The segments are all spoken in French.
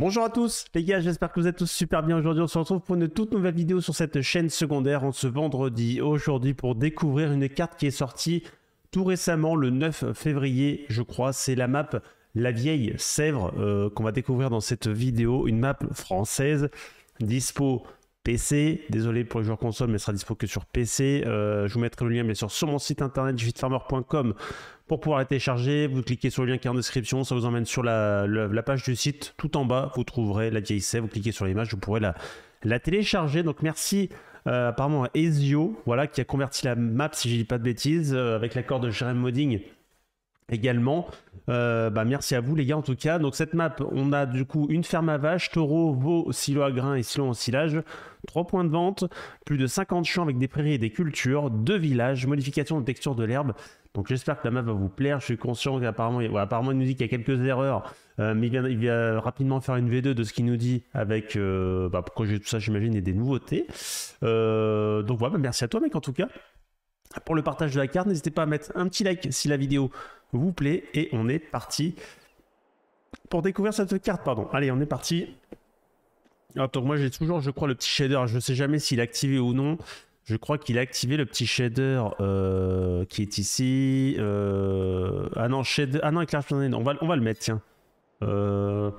Bonjour à tous les gars, j'espère que vous êtes tous super bien aujourd'hui. On se retrouve pour une toute nouvelle vidéo sur cette chaîne secondaire en ce vendredi aujourd'hui pour découvrir une carte qui est sortie tout récemment le 9 février je crois. C'est la map La Vieille sèvre euh, qu'on va découvrir dans cette vidéo, une map française dispo PC. Désolé pour les joueurs console, mais sera dispo que sur PC. Euh, je vous mettrai le lien mais sur mon site internet jvitfarmer.com pour pouvoir la télécharger. Vous cliquez sur le lien qui est en description, ça vous emmène sur la, page du site. Tout en bas, vous trouverez la vieille Vous cliquez sur l'image, vous pourrez la, télécharger. Donc merci euh, apparemment à Ezio, voilà, qui a converti la map, si je dis pas de bêtises, euh, avec l'accord de Jeremy Modding également. Euh, bah merci à vous les gars en tout cas. Donc cette map, on a du coup une ferme à vaches, taureau, veau, silo à grains et silo en silage, trois points de vente, plus de 50 champs avec des prairies et des cultures, deux villages, modification de texture de l'herbe. Donc j'espère que la map va vous plaire, je suis conscient qu'apparemment apparemment il nous dit qu'il y a quelques erreurs, euh, mais il vient, rapidement faire une V2 de ce qu'il nous dit avec, euh, bah, pourquoi j'ai tout ça j'imagine, et des nouveautés. donc voilà, bah merci à toi mec en tout cas pour le partage de la carte. N'hésitez pas à mettre un petit like si la vidéo vous plaît. Et on est parti pour découvrir cette carte. Pardon. Allez, on est parti. Attends, moi j'ai toujours, je crois, le petit shader. Je ne sais jamais s'il est activé ou non. Je crois qu'il a activé le petit shader euh, qui est ici. Euh, ah non, shader. Ah non, éclairage On va, on va le mettre, tiens. Euh...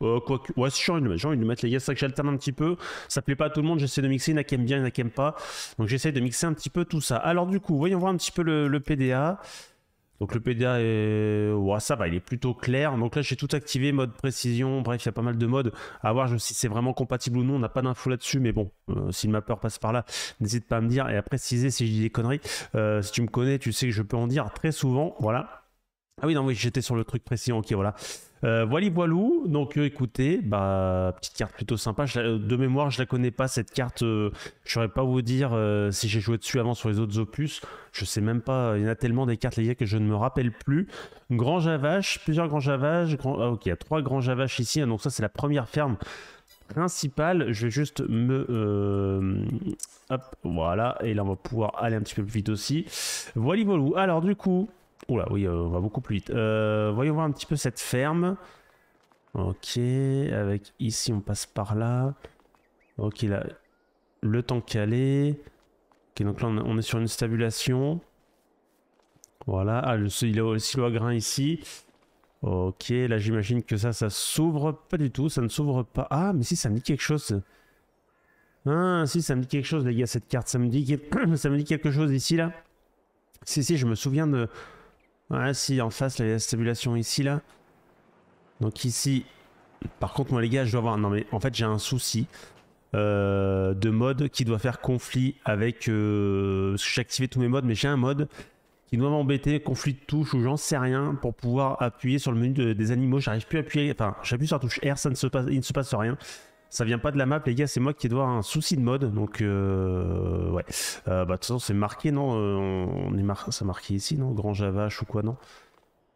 Oh, quoi Ouais, j'ai envie de le mettre, les gars, c'est ça que j'alterne un petit peu. Ça plaît pas à tout le monde, j'essaie de mixer, il y en a bien, il y en a pas. Donc j'essaie de mixer un petit peu tout ça. Alors du coup, voyons voir un petit peu le, le PDA. Donc le PDA, est... ça va, il est plutôt clair. Donc là, j'ai tout activé, mode précision, bref, il y a pas mal de modes. À voir si c'est vraiment compatible ou non, on n'a pas d'infos là-dessus, mais bon, euh, si le mapper passe par là, n'hésite pas à me dire et à préciser si je dis des conneries. Euh, si tu me connais, tu sais que je peux en dire très souvent, voilà. Ah oui, non, oui, j'étais sur le truc précis, ok, voilà. Euh, Wally donc euh, écoutez, bah, petite carte plutôt sympa. Euh, de mémoire, je ne la connais pas cette carte. je euh, je saurais pas vous dire si j'ai joué dessus avant sur les autres opus. Je sais même pas. Il y en a tellement des cartes les que je ne me rappelle plus. Grand Javache, plusieurs grands Javaches. Ah, ok, il y a trois grands Javaches ici. Hein, donc ça, c'est la première ferme principale. Je vais juste me hop, voilà. Et là, on va pouvoir aller un petit peu plus vite aussi. Wally voilou. Alors du coup. Oula, oui, euh, on va beaucoup plus vite. Euh, voyons voir un petit peu cette ferme. Ok, avec ici, on passe par là. Ok, là, le temps calé. Ok, donc là, on est sur une stabulation. Voilà, ah, le, il a aussi le grain ici. Ok, là, j'imagine que ça, ça s'ouvre. Pas du tout, ça ne s'ouvre pas. Ah, mais si, ça me dit quelque chose. Ah, si, ça me dit quelque chose, les gars, cette carte. ça me dit quelque chose ici, là. Si, si, je me souviens de... Ouais, si, en face, la stabulation ici, là. Donc ici... Par contre, moi, les gars, je dois avoir... Non, mais en fait, j'ai un souci euh, de mode qui doit faire conflit avec... Euh... j'ai activé tous mes modes, mais j'ai un mode qui doit m'embêter, conflit de touche ou j'en sais rien, pour pouvoir appuyer sur le menu des animaux. J'arrive plus à appuyer... Enfin, j'appuie sur la touche R, ça ne se passe, il ne se passe rien. Ça vient pas de la map, les gars, c'est moi qui ai devoir un souci de mode. Donc, euh, ouais. Euh, bah, de toute façon, c'est marqué, non euh, on, est Ça marqué ici, non Grand Javache ou quoi, non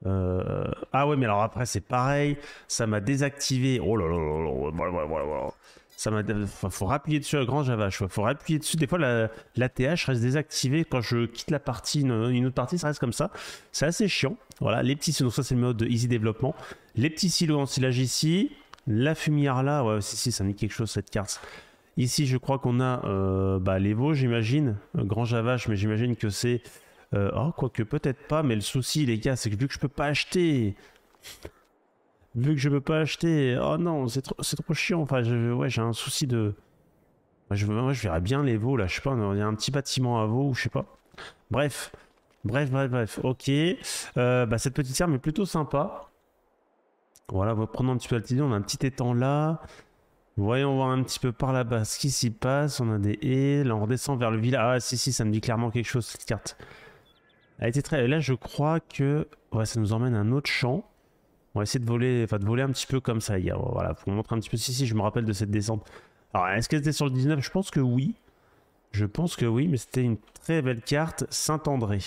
euh... Ah ouais, mais alors après, c'est pareil. Ça m'a désactivé. Oh là là là là. Ça m'a. faut rappuyer dessus le euh, Grand javash Faut rappuyer dessus. Des fois, la, la TH reste désactivée. Quand je quitte la partie, une, autre partie, ça reste comme ça. C'est assez chiant. Voilà, les petits. Donc, ça, c'est le mode Easy Développement. Les petits silos en silage ici. La fumière là, ouais, si, si, ça me quelque chose cette carte. Ici, je crois qu'on a euh, bah, les veaux, j'imagine. Grand Javache, mais j'imagine que c'est. Euh, oh, quoique peut-être pas, mais le souci, les gars, c'est que vu que je peux pas acheter. Vu que je peux pas acheter. Oh non, c'est trop, chiant. Enfin, je, ouais, j'ai un souci de. Moi je, verrais bien les veaux là. Je sais pas, il y a un petit bâtiment à veaux ou je sais pas. Bref. Bref, bref, bref. Ok. Euh, bah, cette petite ferme est plutôt sympa. Voilà, reprenons un petit peu l'altitude. On a un petit étang là. Voyons voir un petit peu par là-bas ce qui s'y passe. On a des haies. on redescend vers le village. Ah, si, si, ça me dit clairement quelque chose, cette carte. Elle était très... Et là, je crois que... Ouais, ça nous emmène à un autre champ. On va essayer de voler, enfin, de voler un petit peu comme ça, hier. Voilà, pour vous montrer un petit peu. Si, si, je me rappelle de cette descente. Alors, est-ce que c'était sur le 19 Je pense que oui. Je pense que oui, mais c'était une très belle carte. Saint-André.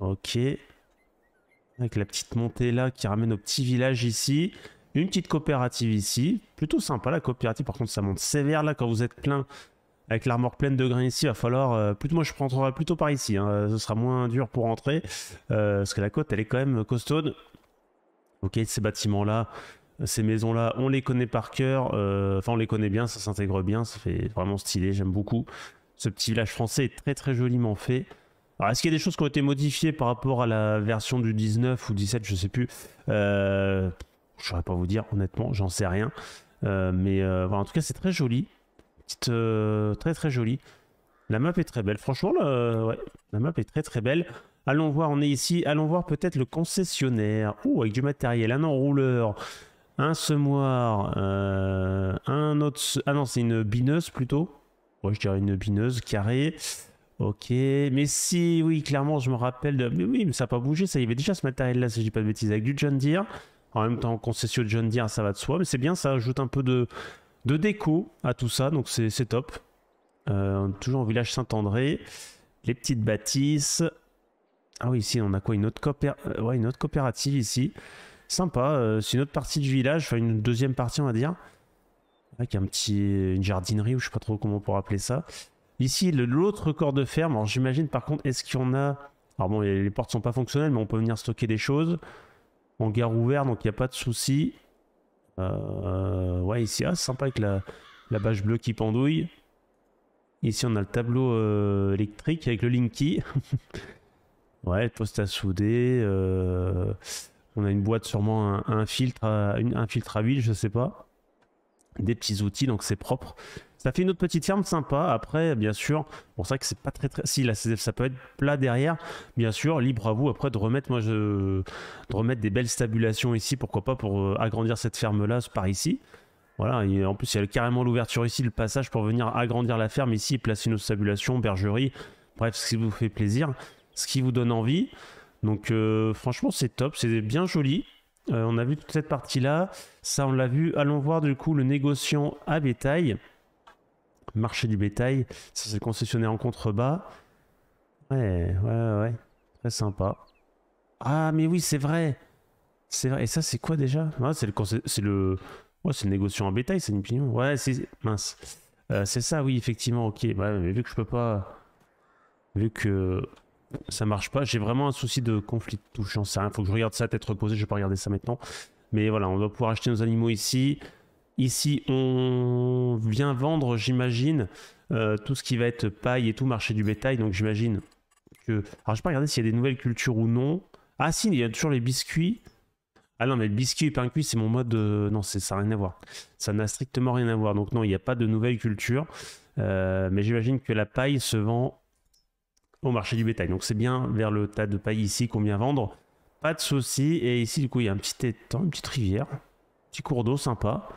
Ok. Avec la petite montée là qui ramène au petit village ici. Une petite coopérative ici. Plutôt sympa la coopérative. Par contre, ça monte sévère là quand vous êtes plein. Avec l'armoire pleine de grains ici, il va falloir... Euh, plutôt, moi, je rentrerai plutôt par ici. Hein. ce sera moins dur pour rentrer. Euh, parce que la côte, elle est quand même costaude. Ok, ces bâtiments-là, ces maisons-là, on les connaît par cœur. Euh, enfin, on les connaît bien, ça s'intègre bien. Ça fait vraiment stylé, j'aime beaucoup. Ce petit village français est très, très joliment fait. Alors, est-ce qu'il y a des choses qui ont été modifiées par rapport à la version du 19 ou 17, je ne sais plus euh, Je ne saurais pas vous dire, honnêtement, j'en sais rien. Euh, mais euh, en tout cas, c'est très joli. très très joli. La map est très belle. Franchement, la map est très très belle. Allons voir, on est ici. Allons voir peut-être le concessionnaire. Ouh, avec du matériel, un enrouleur, un semoir, un autre. Ah non, c'est une bineuse plutôt. Ouais, je dirais une bineuse carrée. Ok, mais si, oui, clairement, je me rappelle de. Mais oui, mais ça n'a pas bougé, ça y avait déjà ce matériel-là, si je dis pas de bêtises, avec du John Deere. En même temps, concession de John Deere, ça va de soi, mais c'est bien, ça ajoute un peu de, de déco à tout ça, donc c'est top. Euh, toujours au village Saint-André. Les petites bâtisses. Ah oui, ici, on a quoi une autre, euh, ouais, une autre coopérative ici. Sympa, euh, c'est une autre partie du village, enfin une deuxième partie, on va dire. Avec un petit, une jardinerie, ou je sais pas trop comment on pourrait appeler ça. Ici, l'autre corps de ferme. Alors, j'imagine par contre, est-ce qu'il y en a. Alors, bon, les portes sont pas fonctionnelles, mais on peut venir stocker des choses. En gare ouvert, donc il n'y a pas de souci. Euh, ouais, ici, ah, sympa avec la, la bâche bleue qui pendouille. Ici, on a le tableau euh, électrique avec le Linky. ouais, poste à souder. Euh, on a une boîte, sûrement un, filtre à, un filtre à huile, je sais pas. Des petits outils, donc c'est propre. Ça fait une autre petite ferme sympa. Après, bien sûr, pour ça que c'est pas très très. Si la là, ça peut être plat derrière, bien sûr, libre à vous après de remettre, moi, de remettre des belles stabulations ici, pourquoi pas, pour euh, agrandir cette ferme là par ici. Voilà, et en plus, il y a carrément l'ouverture ici, le passage pour venir agrandir la ferme ici, et placer nos stabulations, bergerie, bref, ce qui vous fait plaisir, ce qui vous donne envie. Donc, euh, franchement, c'est top, c'est bien joli. Euh, on a vu toute cette partie-là. Ça, on l'a vu. Allons voir du coup le négociant à bétail marché du bétail. Ça, c'est concessionnaire en contrebas. Ouais, ouais, ouais. Très sympa. Ah, mais oui, c'est vrai. C'est vrai. Et ça, c'est quoi déjà ah, C'est le, c'est le, ouais, c'est le négociant en bétail, c'est une opinion. Ouais, c'est mince. Euh, c'est ça, oui, effectivement. Ok. Bah, mais vu que je peux pas, vu que ça marche pas, j'ai vraiment un souci de conflit de touche. il Faut que je regarde ça à tête reposée. Je vais pas regarder ça maintenant. Mais voilà, on va pouvoir acheter nos animaux ici. Ici, on vient vendre, j'imagine, euh, tout ce qui va être paille et tout, marché du bétail. Donc j'imagine que... Alors je vais pas regarder s'il y a des nouvelles cultures ou non. Ah si, il y a toujours les biscuits. Ah non, mais le biscuit et pain cuit, c'est mon mode... de. Non, ça n'a rien à voir. Ça n'a strictement rien à voir. Donc non, il n'y a pas de nouvelles cultures. Euh, mais j'imagine que la paille se vend au marché du bétail. Donc c'est bien vers le tas de paille ici qu'on vient vendre. Pas de souci. Et ici, du coup, il y a un petit étang, une petite rivière. Petit cours d'eau sympa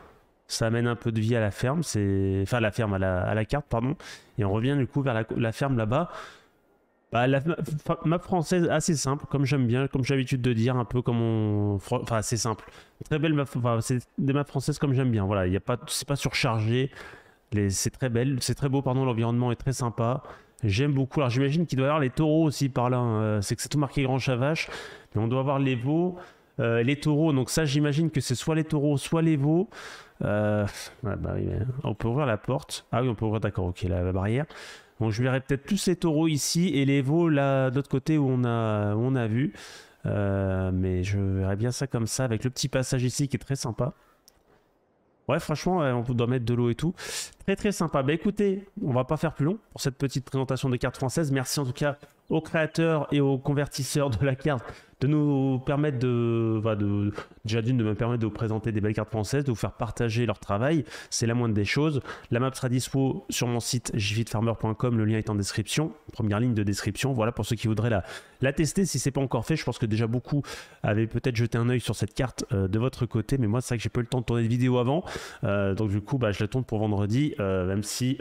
ça amène un peu de vie à la ferme, c'est enfin la ferme à la, carte pardon, et on revient du coup vers la, ferme là-bas. Bah, la map française assez simple, comme j'aime bien, comme j'ai l'habitude de dire, un peu comme on, enfin assez simple, très belle map, enfin, c'est des maps françaises comme j'aime bien. Voilà, il y a pas, c'est pas surchargé, les... c'est très belle, c'est très beau pardon, l'environnement est très sympa. J'aime beaucoup. Alors j'imagine qu'il doit y avoir les taureaux aussi par là. Hein. Euh, c'est que c'est tout marqué grand chavache, mais on doit avoir les veaux, euh, les taureaux. Donc ça, j'imagine que c'est soit les taureaux, soit les veaux. Euh, bah hein. on peut ouvrir la porte. Ah oui, on peut ouvrir, d'accord, ok, la, barrière. Bon, je verrai peut-être tous ces taureaux ici et les veaux là, d'autre côté où on a, on a vu. Euh, mais je verrai bien ça comme ça, avec le petit passage ici qui est très sympa. Ouais, franchement, on doit mettre de l'eau et tout. Très très sympa. Bah écoutez, on va pas faire plus long pour cette petite présentation de cartes françaises. Merci en tout cas aux créateurs et aux convertisseurs de la carte de nous permettre de, déjà d'une de me permettre de vous présenter des belles cartes françaises, de vous faire partager leur travail, c'est la moindre des choses. La map sera dispo sur mon site jvitfarmer.com, le lien est en description, première ligne de description. Voilà pour ceux qui voudraient la, tester si c'est pas encore fait. Je pense que déjà beaucoup avaient peut-être jeté un œil sur cette carte euh, de votre côté, mais moi c'est vrai que j'ai pas eu le temps de tourner de vidéo avant, euh, donc du coup bah, je la tourne pour vendredi, euh, même si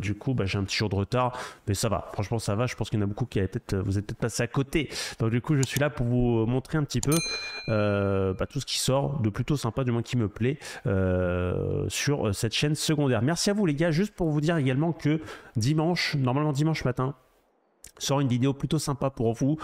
du coup bah, j'ai un petit jour de retard, mais ça va. Franchement ça va. Je pense qu'il y en a beaucoup qui peut vous êtes peut-être passé à côté. Donc du coup je suis là pour vous montrer un petit peu euh, bah, tout ce qui sort de plutôt sympa, du moins qui me plaît, euh, sur cette chaîne secondaire. Merci à vous les gars, juste pour vous dire également que dimanche, normalement dimanche matin, sort une vidéo plutôt sympa pour vous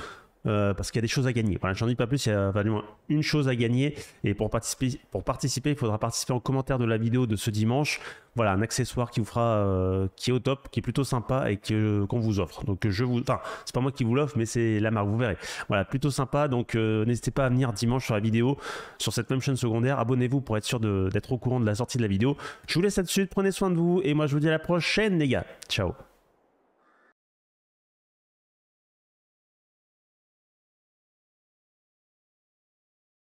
euh, parce qu'il y a des choses à gagner. Voilà, j'en dis pas plus, il y a vraiment une chose à gagner. Et pour participer, pour participer, il faudra participer en commentaire de la vidéo de ce dimanche. Voilà, un accessoire qui vous fera, euh, qui est au top, qui est plutôt sympa et que euh, qu'on vous offre. Donc je vous, enfin, c'est pas moi qui vous l'offre, mais c'est la marque, vous verrez. Voilà, plutôt sympa. Donc n'hésitez pas à venir dimanche sur la vidéo, sur cette même chaîne secondaire. Abonnez-vous pour être sûr d'être au courant de la sortie de la vidéo. Je vous laisse là-dessus, prenez soin de vous et moi je vous dis à la prochaine les gars. Ciao.